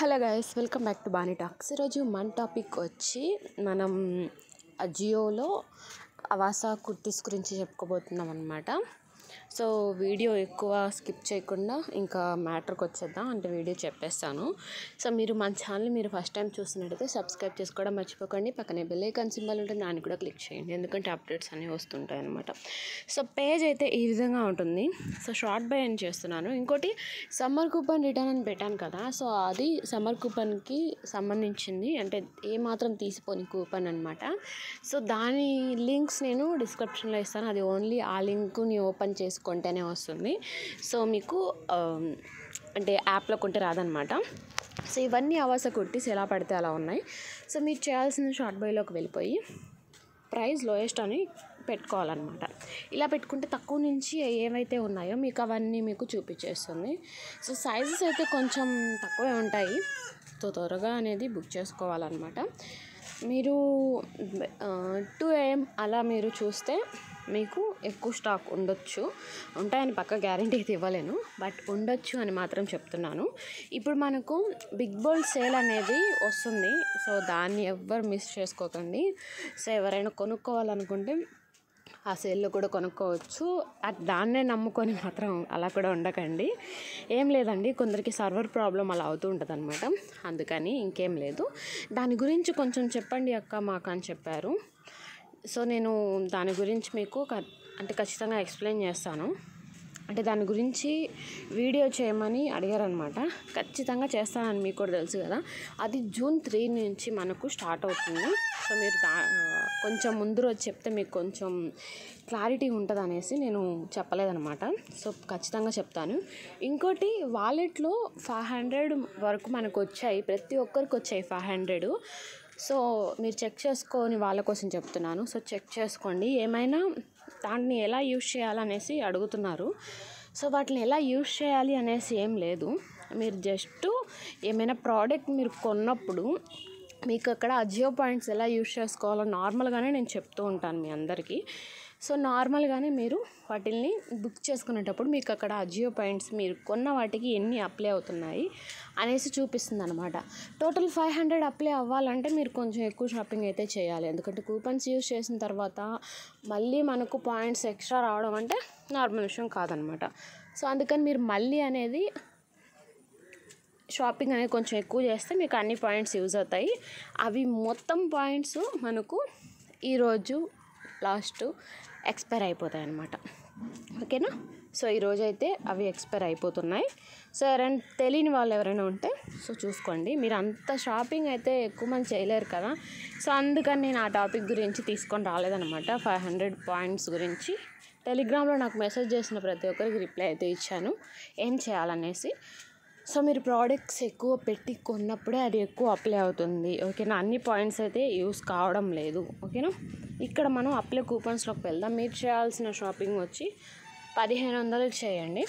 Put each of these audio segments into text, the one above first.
hello guys welcome back to Bani Talks ఈరోజు మన topic వచ్చి మనం అజియోలో అవాసా కుర్తీస్ గురించి చెప్పుకోబోతున్నాం అనమాట సో వీడియో ఎక్కువ స్కిప్ చేయకుండా ఇంకా మ్యాటర్కి వచ్చేద్దాం అంటే వీడియో చెప్పేస్తాను సో మీరు మన ఛానల్ మీరు ఫస్ట్ టైం చూస్తున్నట్టయితే సబ్స్క్రైబ్ చేసుకోవడం మర్చిపోకండి పక్కనే బెల్ కన్సింబల్ సింబల్ ఉంటుంది దాన్ని కూడా క్లిక్ చేయండి ఎందుకంటే అప్డేట్స్ అనేవి వస్తుంటాయి అనమాట సో పేజ్ అయితే ఈ విధంగా ఉంటుంది సో షార్ట్ బై అని చేస్తున్నాను ఇంకోటి సమ్మర్ కూపన్ రిటర్న్ అని పెట్టాను కదా సో అది సమ్మర్ కూపన్కి సంబంధించింది అంటే ఏమాత్రం తీసిపోని కూపన్ అనమాట సో దాని లింక్స్ నేను డిస్క్రిప్షన్లో ఇస్తాను అది ఓన్లీ ఆ లింక్ని ఓపెన్ చేసుకుంటేనే వస్తుంది సో మీకు అంటే యాప్లో కొంటే రాదనమాట సో ఇవన్నీ అవాస కుర్తీస్ ఎలా పడితే అలా ఉన్నాయి సో మీరు చేయాల్సిన షార్ట్ బైలోకి వెళ్ళిపోయి ప్రైస్ లోయెస్ట్ అని పెట్టుకోవాలన్నమాట ఇలా పెట్టుకుంటే తక్కువ నుంచి ఏవైతే ఉన్నాయో మీకు అవన్నీ మీకు చూపించేస్తుంది సో సైజెస్ అయితే కొంచెం తక్కువే ఉంటాయి సో త్వరగా అనేది బుక్ చేసుకోవాలన్నమాట మీరు టూ ఏఎం అలా మీరు చూస్తే మీకు ఎక్కువ స్టాక్ ఉండొచ్చు ఉంటాయని పక్క గ్యారంటీ అయితే ఇవ్వలేను బట్ ఉండొచ్చు అని మాత్రం చెప్తున్నాను ఇప్పుడు మనకు బిగ్ బాల్ సేల్ అనేది వస్తుంది సో దాన్ని ఎవ్వరు మిస్ చేసుకోకండి సో ఎవరైనా కొనుక్కోవాలనుకుంటే ఆ సేల్లో కూడా కొనుక్కోవచ్చు దాన్నే నమ్ముకొని మాత్రం అలా కూడా ఉండకండి ఏం లేదండి కొందరికి సర్వర్ ప్రాబ్లం అలా అవుతూ ఉంటుంది అనమాట అందుకని ఇంకేం లేదు దాని గురించి కొంచెం చెప్పండి అక్క మాకు అని చెప్పారు సో నేను దాని గురించి మీకు అంటే ఖచ్చితంగా ఎక్స్ప్లెయిన్ చేస్తాను అంటే దాని గురించి వీడియో చేయమని అడిగారనమాట ఖచ్చితంగా చేస్తానని మీకు కూడా తెలుసు కదా అది జూన్ త్రీ నుంచి మనకు స్టార్ట్ అవుతుంది సో మీరు దా కొంచెం ముందు రోజు చెప్తే మీకు కొంచెం క్లారిటీ ఉంటుంది అనేసి నేను చెప్పలేదనమాట సో ఖచ్చితంగా చెప్తాను ఇంకోటి వాలెట్లో ఫైవ్ హండ్రెడ్ వరకు మనకు వచ్చాయి ప్రతి ఒక్కరికి వచ్చాయి ఫైవ్ హండ్రెడ్ సో మీరు చెక్ చేసుకొని వాళ్ళ కోసం చెప్తున్నాను సో చెక్ చేసుకోండి ఏమైనా దాన్ని ఎలా యూజ్ చేయాలనేసి అడుగుతున్నారు సో వాటిని ఎలా యూజ్ చేయాలి అనేసి ఏం లేదు మీరు జస్ట్ ఏమైనా ప్రోడక్ట్ మీరు కొన్నప్పుడు మీకు అక్కడ అజియో పాయింట్స్ ఎలా యూజ్ చేసుకోవాలో నార్మల్గానే నేను చెప్తూ ఉంటాను మీ అందరికీ సో నార్మల్గానే మీరు వాటిల్ని బుక్ చేసుకునేటప్పుడు మీకు అక్కడ అజియో పాయింట్స్ మీరు కొన్న వాటికి ఎన్ని అప్లై అవుతున్నాయి అనేసి చూపిస్తుంది అనమాట టోటల్ ఫైవ్ హండ్రెడ్ అప్లై అవ్వాలంటే మీరు కొంచెం ఎక్కువ షాపింగ్ అయితే చేయాలి ఎందుకంటే కూపన్స్ యూజ్ చేసిన తర్వాత మళ్ళీ మనకు పాయింట్స్ ఎక్స్ట్రా రావడం అంటే నార్మల్ విషయం కాదనమాట సో అందుకని మీరు మళ్ళీ అనేది షాపింగ్ అనేది కొంచెం ఎక్కువ చేస్తే మీకు అన్ని పాయింట్స్ యూజ్ అవుతాయి అవి మొత్తం పాయింట్స్ మనకు ఈరోజు లాస్ట్ ఎక్స్పైర్ అయిపోతాయి అన్నమాట ఓకేనా సో ఈరోజు అయితే అవి ఎక్స్పైర్ అయిపోతున్నాయి సో ఎవరైనా తెలియని వాళ్ళు ఎవరైనా ఉంటే సో చూసుకోండి మీరు అంత షాపింగ్ అయితే ఎక్కువ మంది చేయలేరు కదా సో అందుకని నేను ఆ టాపిక్ గురించి తీసుకొని రాలేదనమాట ఫైవ్ హండ్రెడ్ పాయింట్స్ గురించి టెలిగ్రామ్లో నాకు మెసేజ్ చేసిన ప్రతి ఒక్కరికి రిప్లై అయితే ఇచ్చాను ఏం చేయాలనేసి సో మీరు ప్రోడక్ట్స్ ఎక్కువ పెట్టి కొన్నప్పుడే అది ఎక్కువ అప్లై అవుతుంది ఓకేనా అన్ని పాయింట్స్ అయితే యూస్ కావడం లేదు ఓకేనా ఇక్కడ మనం అప్లై కూపన్స్లోకి వెళ్దాం మీరు చేయాల్సిన షాపింగ్ వచ్చి పదిహేను వందలు చేయండి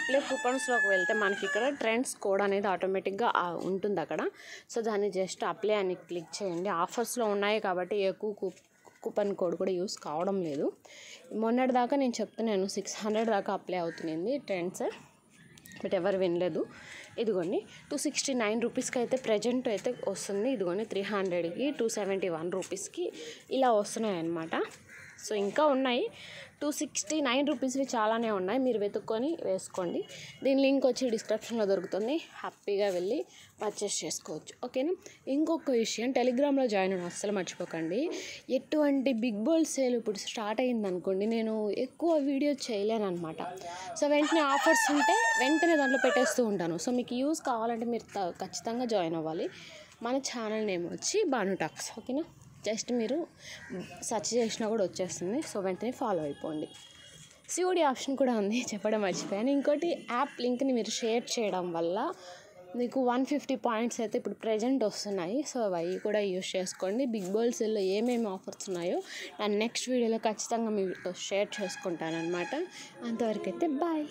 అప్లై కూపన్స్లోకి వెళ్తే మనకి ఇక్కడ ట్రెండ్స్ కోడ్ అనేది ఆటోమేటిక్గా ఉంటుంది అక్కడ సో దాన్ని జస్ట్ అప్లై అని క్లిక్ చేయండి ఆఫర్స్లో ఉన్నాయి కాబట్టి ఎక్కువ కూ కూపన్ కోడ్ కూడా యూస్ కావడం లేదు మొన్నటిదాకా నేను చెప్తున్నాను సిక్స్ హండ్రెడ్ దాకా అప్లై అవుతుంది ట్రెండ్స్ బట్ ఎవరు వినలేదు ఇదిగోండి టూ సిక్స్టీ నైన్ రూపీస్కి అయితే ప్రజెంట్ అయితే వస్తుంది ఇదిగోండి త్రీ హండ్రెడ్కి టూ సెవెంటీ వన్ రూపీస్కి ఇలా వస్తున్నాయి అన్నమాట సో ఇంకా ఉన్నాయి టూ సిక్స్టీ నైన్ రూపీస్వి చాలానే ఉన్నాయి మీరు వెతుక్కొని వేసుకోండి దీని లింక్ వచ్చి డిస్క్రిప్షన్లో దొరుకుతుంది హ్యాపీగా వెళ్ళి పర్చేస్ చేసుకోవచ్చు ఓకేనా ఇంకొక విషయం టెలిగ్రామ్లో జాయిన్ అవ్వడం అస్సలు మర్చిపోకండి ఎటువంటి బిగ్ బోల్ సేల్ ఇప్పుడు స్టార్ట్ అయింది అనుకోండి నేను ఎక్కువ వీడియో చేయలేను అనమాట సో వెంటనే ఆఫర్స్ ఉంటే వెంటనే దాంట్లో పెట్టేస్తూ ఉంటాను సో మీకు యూస్ కావాలంటే మీరు ఖచ్చితంగా జాయిన్ అవ్వాలి మన ఛానల్ నేమ్ వచ్చి బాను ఓకేనా జస్ట్ మీరు సెర్చ్ చేసినా కూడా వచ్చేస్తుంది సో వెంటనే ఫాలో అయిపోండి సిఓడి ఆప్షన్ కూడా ఉంది చెప్పడం మర్చిపోయాను ఇంకోటి యాప్ లింక్ని మీరు షేర్ చేయడం వల్ల మీకు వన్ ఫిఫ్టీ పాయింట్స్ అయితే ఇప్పుడు ప్రజెంట్ వస్తున్నాయి సో అవి కూడా యూజ్ చేసుకోండి బిగ్ బాల్స్లో ఏమేమి ఆఫర్స్ ఉన్నాయో నా నెక్స్ట్ వీడియోలో ఖచ్చితంగా మీతో షేర్ చేసుకుంటాను అనమాట అంతవరకు అయితే బాయ్